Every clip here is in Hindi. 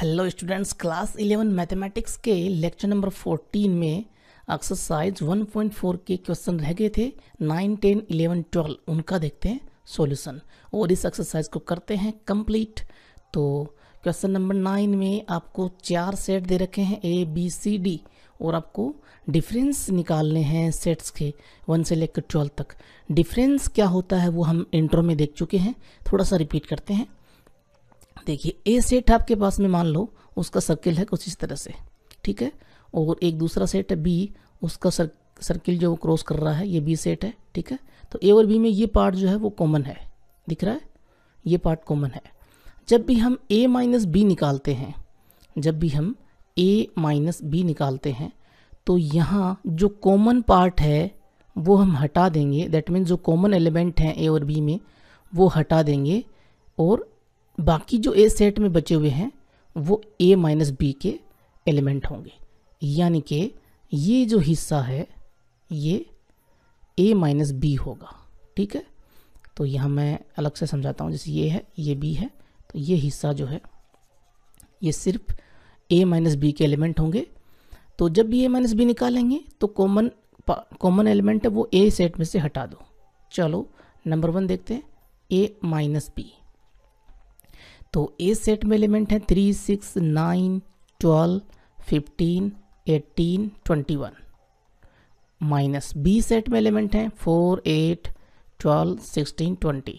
हेलो स्टूडेंट्स क्लास 11 मैथमेटिक्स के लेक्चर नंबर 14 में एक्सरसाइज 1.4 के क्वेश्चन रह गए थे 9, 10, 11, 12 उनका देखते हैं सॉल्यूशन और इस एक्सरसाइज को करते हैं कंप्लीट तो क्वेश्चन नंबर 9 में आपको चार सेट दे रखे हैं ए बी सी डी और आपको डिफरेंस निकालने हैं सेट्स के वन से लेकर ट्वेल्व तक डिफरेंस क्या होता है वो हम इंट्रो में देख चुके हैं थोड़ा सा रिपीट करते हैं देखिए ए सेट आपके पास में मान लो उसका सर्किल है कुछ इस तरह से ठीक है और एक दूसरा सेट है बी उसका सर, सर्किल जो क्रॉस कर रहा है ये बी सेट है ठीक है तो ए और बी में ये पार्ट जो है वो कॉमन है दिख रहा है ये पार्ट कॉमन है जब भी हम ए माइनस बी निकालते हैं जब भी हम ए माइनस बी निकालते हैं तो यहाँ जो कॉमन पार्ट है वो हम हटा देंगे दैट मीन्स जो कॉमन एलिमेंट हैं ए और बी में वो हटा देंगे और बाकी जो ए सेट में बचे हुए हैं वो ए माइनस बी के एलिमेंट होंगे यानी कि ये जो हिस्सा है ये ए माइनस बी होगा ठीक है तो यहाँ मैं अलग से समझाता हूँ जैसे ये है ये बी है तो ये हिस्सा जो है ये सिर्फ ए माइनस बी के एलिमेंट होंगे तो जब भी ए माइनस बी निकालेंगे तो कॉमन कॉमन एलिमेंट है वो ए सेट में से हटा दो चलो नंबर वन देखते हैं ए माइनस बी तो ए सेट में एलिमेंट हैं three six nine twelve fifteen eighteen twenty one minus B set में एलिमेंट हैं four eight twelve sixteen twenty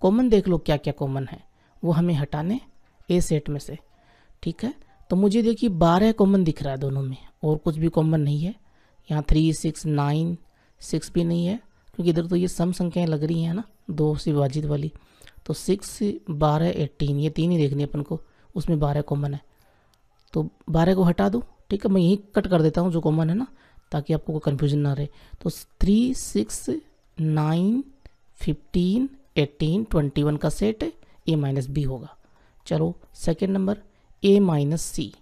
common देख लो क्या क्या कॉमन है वो हमें हटाने ए सेट में से ठीक है तो मुझे देखिए बारह कॉमन दिख रहा है दोनों में और कुछ भी कॉमन नहीं है यहाँ थ्री सिक्स नाइन सिक्स भी नहीं है क्योंकि इधर तो ये सम संख्याएं लग रही हैं ना दो से विभाजित वाली तो सिक्स बारह एट्टीन ये तीन ही देखनी अपन को उसमें बारह कॉमन है तो बारह को हटा दो ठीक है मैं यहीं कट कर देता हूँ जो कॉमन है ना ताकि आपको कोई कन्फ्यूजन ना रहे तो three six nine fifteen eighteen twenty one का सेट ए माइनस बी होगा चलो second number A minus C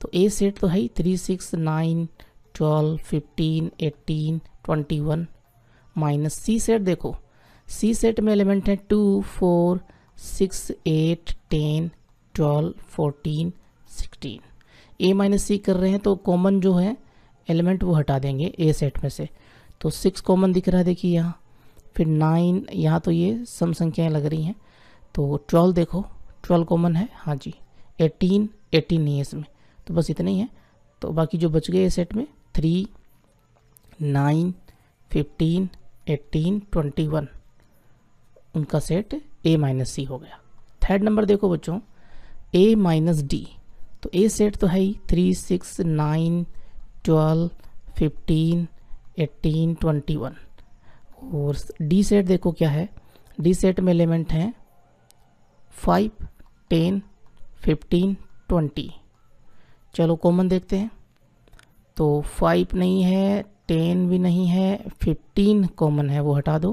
तो ए सेट तो है ही three six nine twelve fifteen eighteen twenty one minus C set देखो सी सेट में एलिमेंट हैं two four six eight ten twelve fourteen sixteen A minus C कर रहे हैं तो कॉमन जो है एलिमेंट वो हटा देंगे ए सेट में से तो सिक्स कॉमन दिख रहा है देखिए यहाँ फिर नाइन यहाँ तो ये सम संख्याएँ लग रही हैं तो ट्वेल्व देखो ट्वेल्व कॉमन है हाँ जी एटीन एटीन नहीं है इसमें तो बस इतना ही है तो बाकी जो बच गए ए सेट में three nine fifteen eighteen twenty one उनका सेट ए माइनस सी हो गया थर्ड नंबर देखो बच्चों ए माइनस डी तो ए सेट तो है ही three six nine twelve fifteen eighteen twenty one और डी सेट देखो क्या है डी सेट में एलिमेंट हैं फाइव टेन फिफ्टीन ट्वेंटी चलो कॉमन देखते हैं तो फाइव नहीं है टेन भी नहीं है फिफ्टीन कॉमन है वो हटा दो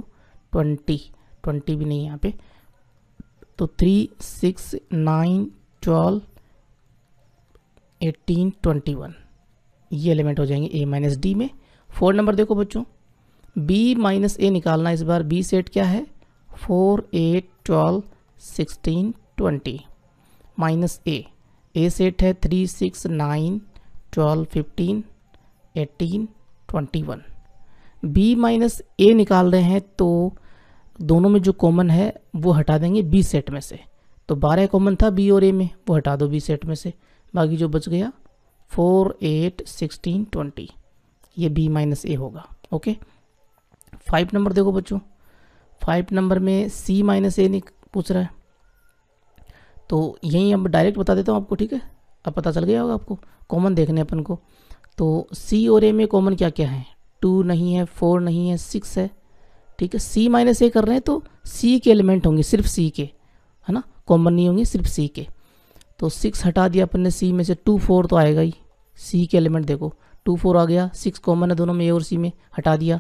ट्वेंटी ट्वेंटी भी नहीं यहाँ पे तो three six nine twelve eighteen twenty one ये एलिमेंट हो जाएंगे ए माइनस डी में फोर नंबर देखो बच्चों बी माइनस ए निकालना इस बार बी सेट क्या है four eight twelve sixteen twenty minus A A set है three six nine twelve fifteen eighteen twenty one B minus A निकाल रहे हैं तो दोनों में जो कॉमन है वो हटा देंगे बी सेट में से तो बारह कॉमन था बी और ए में वो हटा दो बी सेट में से बाकी जो बच गया फोर एट सिक्सटीन ट्वेंटी ये बी माइनस ए होगा ओके फाइव नंबर देखो बच्चों फाइव नंबर में सी माइनस ए नहीं पूछ रहा है तो यहीं अब डायरेक्ट बता देता हूँ आपको ठीक है अब पता चल गया होगा आपको कॉमन देखने अपन को तो सी और ए में कॉमन क्या क्या है टू नहीं है फोर नहीं है सिक्स है ठीक है सी माइनस ए कर रहे हैं तो सी के एलिमेंट होंगे सिर्फ सी के है ना कॉमन नहीं होंगे सिर्फ सी के तो सिक्स हटा दिया अपन ने सी में से टू फोर तो आएगा ही सी के एलिमेंट देखो टू फोर आ गया सिक्स कॉमन है दोनों में ए और सी में हटा दिया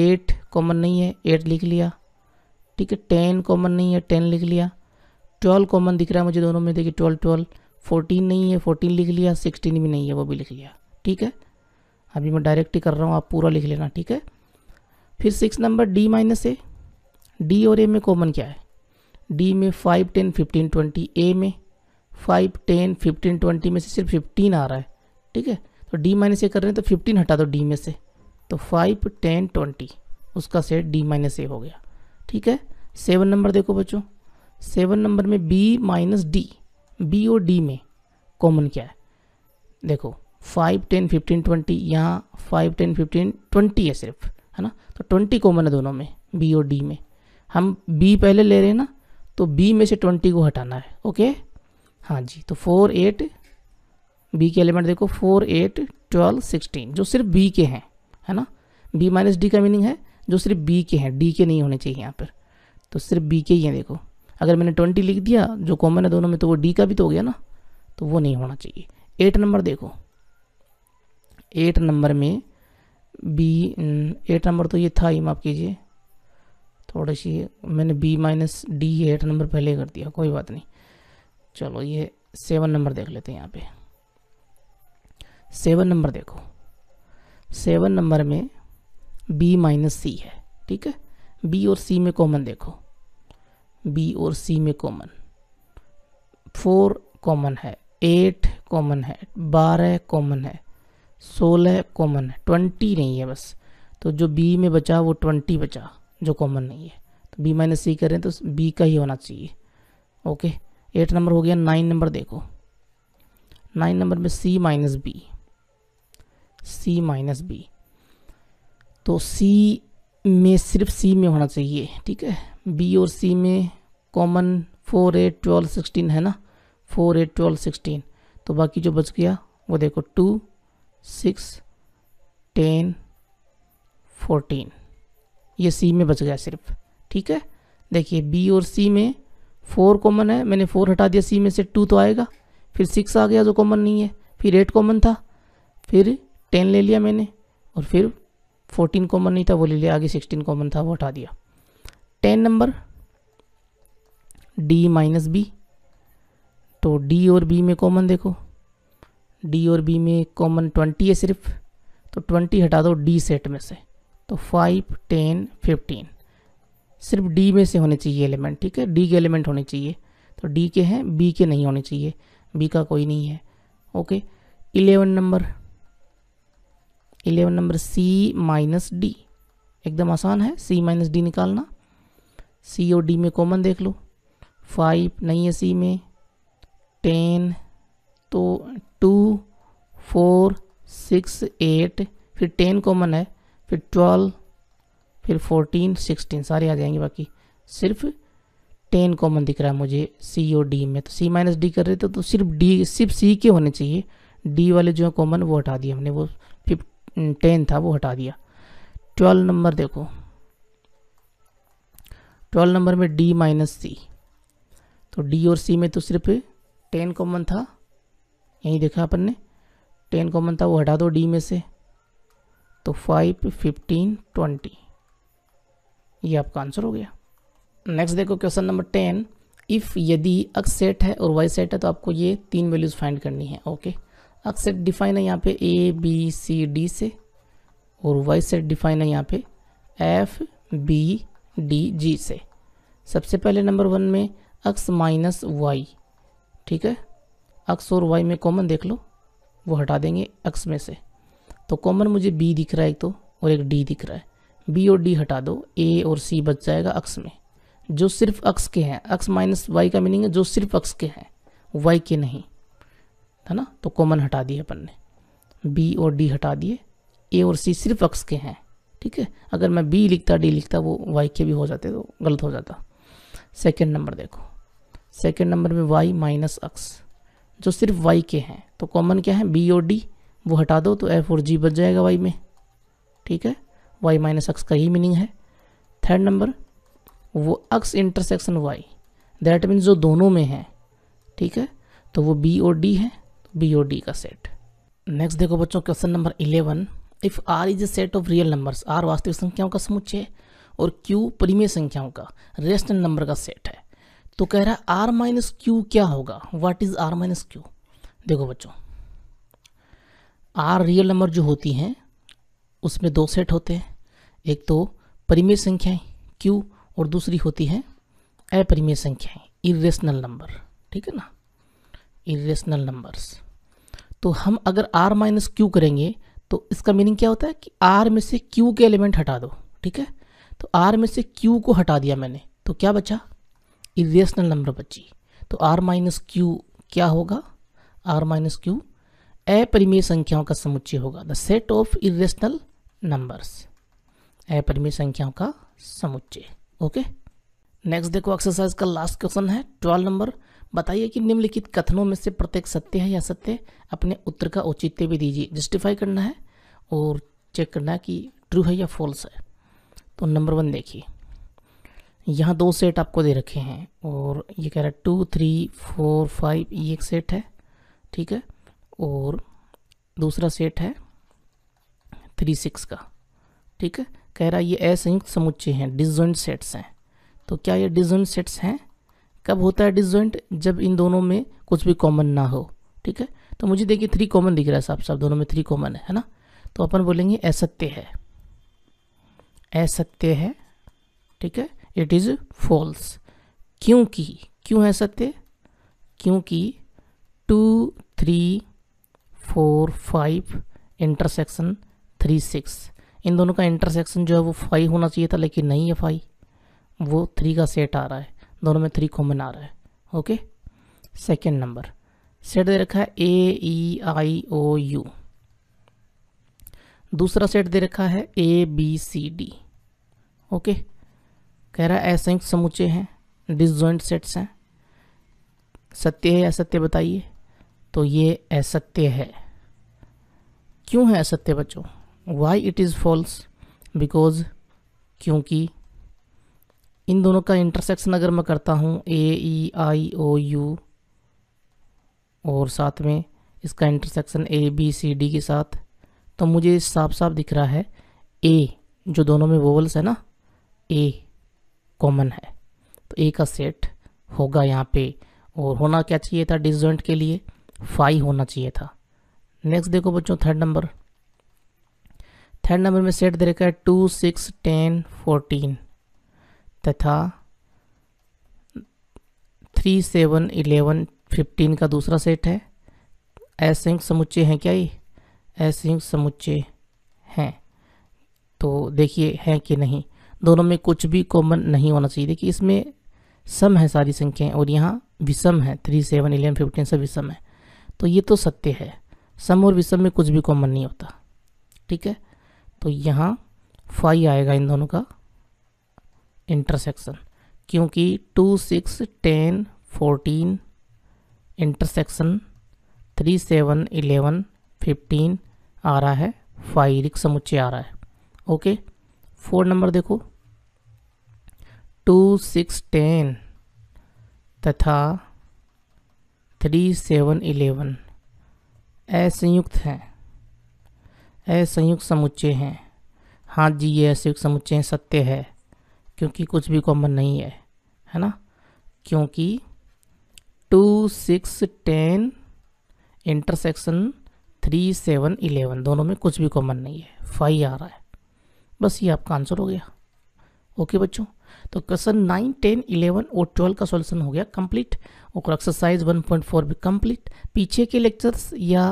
एट कॉमन नहीं है एट लिख लिया ठीक है टेन कॉमन नहीं है टेन लिख लिया ट्वेल्व कॉमन दिख रहा है मुझे दोनों में देखिए ट्वेल्व ट्वेल्व फोर्टीन नहीं है फोर्टीन लिख लिया सिक्सटीन भी नहीं है वो भी लिख लिया ठीक है अभी मैं डायरेक्ट ही कर रहा हूँ आप पूरा लिख लेना ठीक है फिर six number D minus A D और ए में कॉमन क्या है डी में five ten fifteen twenty A में फाइव टेन फिफ्टीन ट्वेंटी में से सिर्फ फिफ्टीन आ रहा है ठीक है तो डी माइनस ए कर रहे हैं तो फिफ्टीन हटा दो डी में से तो फाइव टेन ट्वेंटी उसका सेट डी माइनस ए हो गया ठीक है सेवन नंबर देखो बच्चों सेवन नंबर में बी माइनस डी बी और डी में कॉमन क्या है देखो फाइव टेन फिफ्टीन ट्वेंटी यहाँ फाइव टेन फिफ्टीन ट्वेंटी है सिर्फ है ना तो ट्वेंटी कॉमन है दोनों में बी और डी में हम बी पहले ले रहे हैं ना तो बी में से ट्वेंटी को हटाना है ओके हाँ जी तो फोर एट बी के एलिमेंट देखो फोर एट ट्वेल्व सिक्सटीन जो सिर्फ बी के हैं है ना बी माइनस डी का मीनिंग है जो सिर्फ बी के हैं डी के नहीं होने चाहिए यहाँ पर तो सिर्फ बी के ही हैं देखो अगर मैंने ट्वेंटी लिख दिया जो कॉमन है दोनों में तो वो डी का भी तो हो गया ना तो वो नहीं होना चाहिए एट नंबर देखो एट नंबर में बी एट नंबर तो ये था ही माफ़ कीजिए थोड़ी सी मैंने B minus D eight number पहले कर दिया कोई बात नहीं चलो ये सेवन नंबर देख लेते हैं यहाँ पे सेवन नंबर देखो सेवन नंबर में बी माइनस सी है ठीक है बी और सी में कॉमन देखो बी और सी में कॉमन फोर कॉमन है एट कॉमन है बारह कॉमन है सोलह कॉमन है ट्वेंटी नहीं है बस तो जो बी में बचा वो ट्वेंटी बचा जो कॉमन नहीं है तो बी माइनस सी करें तो बी का ही होना चाहिए ओके एट नंबर हो गया नाइन नंबर देखो नाइन नंबर में C minus B C minus B तो सी में सिर्फ सी में होना चाहिए ठीक है बी और सी में common four eight twelve sixteen है ना फोर एट ट्वेल्व सिक्सटीन तो बाकी जो बच गया वो देखो टू सिक्स टेन फोर्टीन ये सी में बच गया सिर्फ ठीक है देखिए बी और सी में फोर कॉमन है मैंने फोर हटा दिया सी में से टू तो आएगा फिर सिक्स आ गया जो कॉमन नहीं है फिर एट कॉमन था फिर टेन ले लिया मैंने और फिर फोर्टीन कॉमन नहीं था वो ले लिया आगे सिक्सटीन कॉमन था वो हटा दिया ten number D minus B तो डी और बी में कॉमन देखो डी और बी में कॉमन ट्वेंटी है सिर्फ तो ट्वेंटी हटा दो डी सेट में से तो फाइव टेन फिफ्टीन सिर्फ डी में से होने चाहिए एलिमेंट ठीक है डी के एलिमेंट होने चाहिए तो डी के हैं बी के नहीं होने चाहिए बी का कोई नहीं है okay eleven number eleven number C minus D एकदम आसान है सी माइनस डी निकालना सी और डी में कॉमन देख लो फाइव नहीं है सी में टेन तो टू फोर सिक्स एट फिर टेन कॉमन है फिर ट्वेल्व फिर फोर्टीन सिक्सटीन सारे आ जाएंगे बाकी सिर्फ टेन कॉमन दिख रहा है मुझे सी और डी में तो सी माइनस डी कर रहे थे तो सिर्फ डी सिर्फ सी के होने चाहिए डी वाले जो है कॉमन वो हटा दिया हमने वो फिफ टेन था वो हटा दिया ट्वेल्व नंबर देखो ट्वेल्व नंबर में डी माइनस सी तो डी और सी में तो सिर्फ टेन कॉमन था यहीं देखा अपन ने टेन कॉमन था वो हटा दो डी में से तो फाइव फिफ्टीन ट्वेंटी ये आपका आंसर हो गया नेक्स्ट देखो क्वेश्चन नंबर टेन इफ़ यदि अक्स सेट है और वाई सेट है तो आपको ये तीन वैल्यूज़ फाइंड करनी है ओके अक्स सेट डिफाइन है यहाँ पे ए बी सी डी से और वाई सेट डिफाइन है यहाँ पे एफ बी डी जी से सबसे पहले नंबर वन में अक्स माइनस वाई ठीक है एक्स और वाई में कॉमन देख लो वो हटा देंगे एक्स में से तो कॉमन मुझे बी दिख रहा है एक तो और एक डी दिख रहा है बी और डी हटा दो ए और सी बच जाएगा अक्स में जो सिर्फ अक्स के हैं अक्स माइनस वाई का मीनिंग है जो सिर्फ अक्स के हैं वाई के नहीं है ना तो कॉमन हटा दिए अपन ने बी और डी हटा दिए ए और सी सिर्फ अक्स के हैं ठीक है अगर मैं बी लिखता डी लिखता वो वाई के भी हो जाते तो गलत हो जाता सेकेंड नंबर देखो सेकेंड नंबर में वाई माइनस अक्स जो सिर्फ वाई के हैं तो कॉमन क्या है बी और डी वो हटा दो तो एफ और जी बच जाएगा वाई में ठीक है वाई माइनस एक्स का ही मीनिंग है थर्ड नंबर वो x intersection y that means जो दोनों में हैं ठीक है तो वो बी और डी है बी और डी का सेट नेक्स्ट देखो बच्चों question number eleven if R is a set of real numbers R वास्तविक संख्याओं का समुच्चय और क्यू परिमेय संख्याओं का रेस्ट नंबर का सेट है तो कह रहा है आर माइनस क्यू क्या होगा what is R minus Q देखो बच्चों आर रियल नंबर जो होती हैं उसमें दो सेट होते हैं एक तो परिमेय संख्याएं क्यू और दूसरी होती हैं अपरिमेय संख्याएं इरेशनल नंबर ठीक है ना इरेशनल नंबर्स तो हम अगर आर माइनस क्यू करेंगे तो इसका मीनिंग क्या होता है कि आर में से क्यू के एलिमेंट हटा दो ठीक है तो आर में से क्यू को हटा दिया मैंने तो क्या बचा इरेशनल नंबर बची तो आर माइनस क्यू क्या होगा आर माइनस क्यू अपरिमेय संख्याओं का समुच्चय होगा the set of irrational numbers अपरिमेय संख्याओं का समुच्चय ओके नेक्स्ट देखो एक्सरसाइज का लास्ट क्वेश्चन है ट्वेल्व नंबर बताइए कि निम्नलिखित कथनों में से प्रत्येक सत्य है या सत्य अपने उत्तर का औचित्य भी दीजिए जस्टिफाई करना है और चेक करना है कि ट्रू है या फॉल्स है तो नंबर वन देखिए यहाँ दो सेट आपको दे रखे हैं और ये कह रहा है टू थ्री फोर फाइव ये एक सेट है ठीक है और दूसरा सेट है थ्री सिक्स का ठीक है कह रहा है ये असंयुक्त समुच्चय हैं डिजॉइंट सेट्स हैं तो क्या ये डिजॉइंट सेट्स हैं कब होता है डिजॉइंट जब इन दोनों में कुछ भी कॉमन ना हो ठीक है तो मुझे देखिए थ्री कॉमन दिख रहा है साहब साहब दोनों में थ्री कॉमन है है ना तो अपन बोलेंगे असत्य है असत्य है ठीक है इट इज़ फॉल्स क्योंकि क्यों है सत्य क्योंकि two three four five intersection three six इन दोनों का इंटरसेक्शन जो है वो फाइव होना चाहिए था लेकिन नहीं है फाइव वो थ्री का सेट आ रहा है दोनों में थ्री कॉमन आ रहा है ओके सेकेंड नंबर सेट दे रखा है ए ई आई ओ यू दूसरा सेट दे रखा है A B C D okay कह रहा है असंयुक्त समुच्चय हैं डिसजॉइंट सेट्स हैं सत्य है या असत्य बताइए तो ये असत्य है क्यों है असत्य बच्चों why it is false because क्योंकि इन दोनों का इंटरसेक्शन अगर मैं करता हूँ ए ई आई ओ यू और साथ में इसका intersection A B C D के साथ तो मुझे साफ साफ दिख रहा है ए जो दोनों में वोवल्स है ना ए कॉमन है तो ए का सेट होगा यहाँ पे और होना क्या चाहिए था डिसजॉइंट के लिए फाइव होना चाहिए था नेक्स्ट देखो बच्चों थर्ड नंबर थर्ड नंबर में सेट दे रखा है टू सिक्स टेन फोर्टीन तथा थ्री सेवन इलेवन फिफ्टीन का दूसरा सेट है एसिंक समुचे हैं क्या ये एसिंक समुचे हैं तो देखिए हैं कि नहीं दोनों में कुछ भी कॉमन नहीं होना चाहिए देखिए इसमें सम है सारी संख्याएं और यहाँ विषम है थ्री सेवन इलेवन फिफ्टीन सब विषम है तो ये तो सत्य है सम और विषम में कुछ भी कॉमन नहीं होता ठीक है तो यहाँ फाइव आएगा इन दोनों का इंटरसेक्शन क्योंकि two six ten fourteen intersection three seven eleven fifteen आ रहा है फाइव रिक्स समुच्चय आ रहा है ओके फोर नंबर देखो टू सिक्स टेन तथा थ्री सेवन इलेवन असंयुक्त हैं असंयुक्त समुच्चय हैं हाँ जी ये असंयुक्त समुच्चय सत्य है क्योंकि कुछ भी कॉमन नहीं है है ना क्योंकि two six ten intersection three seven eleven दोनों में कुछ भी कॉमन नहीं है फाइव आ रहा है बस ये आपका आंसर हो गया ओके बच्चों तो क्वेश्चन नाइन टेन इलेवन और ट्वेल्व का सॉल्यूशन हो गया कंप्लीट और एक्सरसाइज वन पॉइंट फोर भी कंप्लीट पीछे के लेक्चर्स या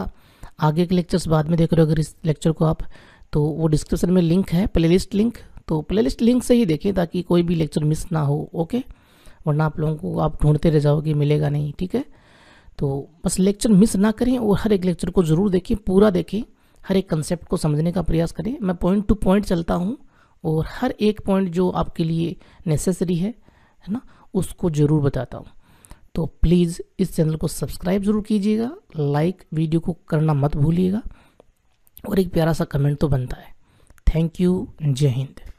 आगे के लेक्चर्स बाद में देख रहे हो अगर इस लेक्चर को आप तो वो डिस्क्रिप्शन में लिंक है प्लेलिस्ट लिंक तो प्लेलिस्ट लिंक से ही देखें ताकि कोई भी लेक्चर मिस ना हो ओके वरना आप लोगों को आप ढूंढते रह जाओगे मिलेगा नहीं ठीक है तो बस लेक्चर मिस ना करें और हर एक लेक्चर को ज़रूर देखें पूरा देखें हर एक कंसेप्ट को समझने का प्रयास करें मैं पॉइंट टू पॉइंट चलता हूँ और हर एक पॉइंट जो आपके लिए नेसेसरी है है ना उसको ज़रूर बताता हूँ तो प्लीज़ इस चैनल को सब्सक्राइब ज़रूर कीजिएगा लाइक वीडियो को करना मत भूलिएगा और एक प्यारा सा कमेंट तो बनता है थैंक यू जय हिंद